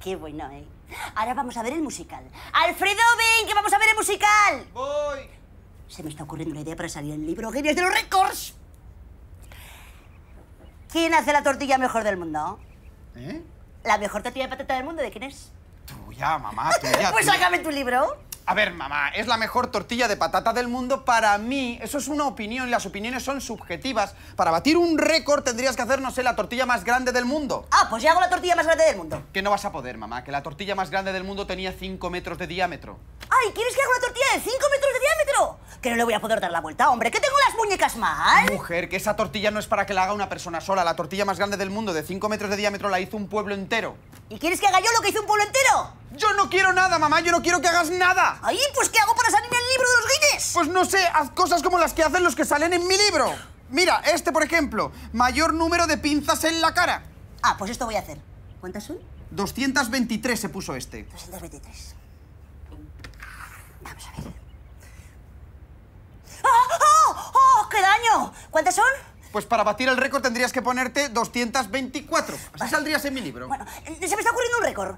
qué bueno, ¿eh? Ahora vamos a ver el musical. ¡Alfredo, ven, que vamos a ver el musical! ¡Voy! Se me está ocurriendo una idea para salir el libro Genios de los Récords. ¿Quién hace la tortilla mejor del mundo? ¿Eh? La mejor tortilla de patata del mundo, ¿de quién es? Tuya, mamá, pues sácame tu libro. A ver, mamá, es la mejor tortilla de patata del mundo para mí. Eso es una opinión y las opiniones son subjetivas. Para batir un récord tendrías que hacer, no sé, eh, la tortilla más grande del mundo. Ah, pues ya hago la tortilla más grande del mundo. Que no vas a poder, mamá, que la tortilla más grande del mundo tenía 5 metros de diámetro. ¡Ay, quieres que haga una tortilla de 5 metros de diámetro! Que no le voy a poder dar la vuelta, hombre, que tengo las muñecas mal. Mujer, que esa tortilla no es para que la haga una persona sola. La tortilla más grande del mundo de 5 metros de diámetro la hizo un pueblo entero. ¿Y quieres que haga yo lo que hizo un pueblo entero? Yo no quiero nada, mamá. Yo no quiero que hagas nada. ahí pues ¿qué hago para salir en el libro de los guines? Pues no sé. Haz cosas como las que hacen los que salen en mi libro. Mira, este, por ejemplo. Mayor número de pinzas en la cara. Ah, pues esto voy a hacer. ¿Cuántas son? 223 se puso este. 223. Vamos a ver. ¡Oh, oh, oh! qué daño! ¿Cuántas son? Pues para batir el récord tendrías que ponerte 224. Así saldrías en mi libro. Bueno, eh, se me está ocurriendo un récord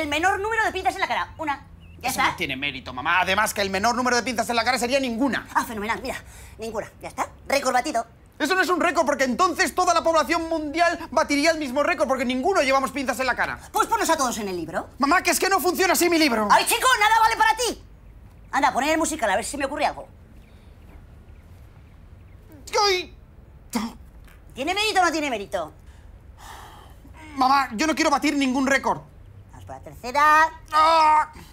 el menor número de pintas en la cara. Una. ¿Ya Eso no tiene mérito, mamá. Además, que el menor número de pintas en la cara sería ninguna. Ah, fenomenal. Mira, ninguna. Ya está. Récord batido. Eso no es un récord, porque entonces toda la población mundial batiría el mismo récord, porque ninguno llevamos pintas en la cara. Pues ponlos a todos en el libro. Mamá, que es que no funciona así mi libro. ¡Ay, chico, nada vale para ti! Anda, poner el musical, a ver si me ocurre algo. ¿Tiene mérito o no tiene mérito? Mamá, yo no quiero batir ningún récord. Vamos por la tercera. ¡Oh!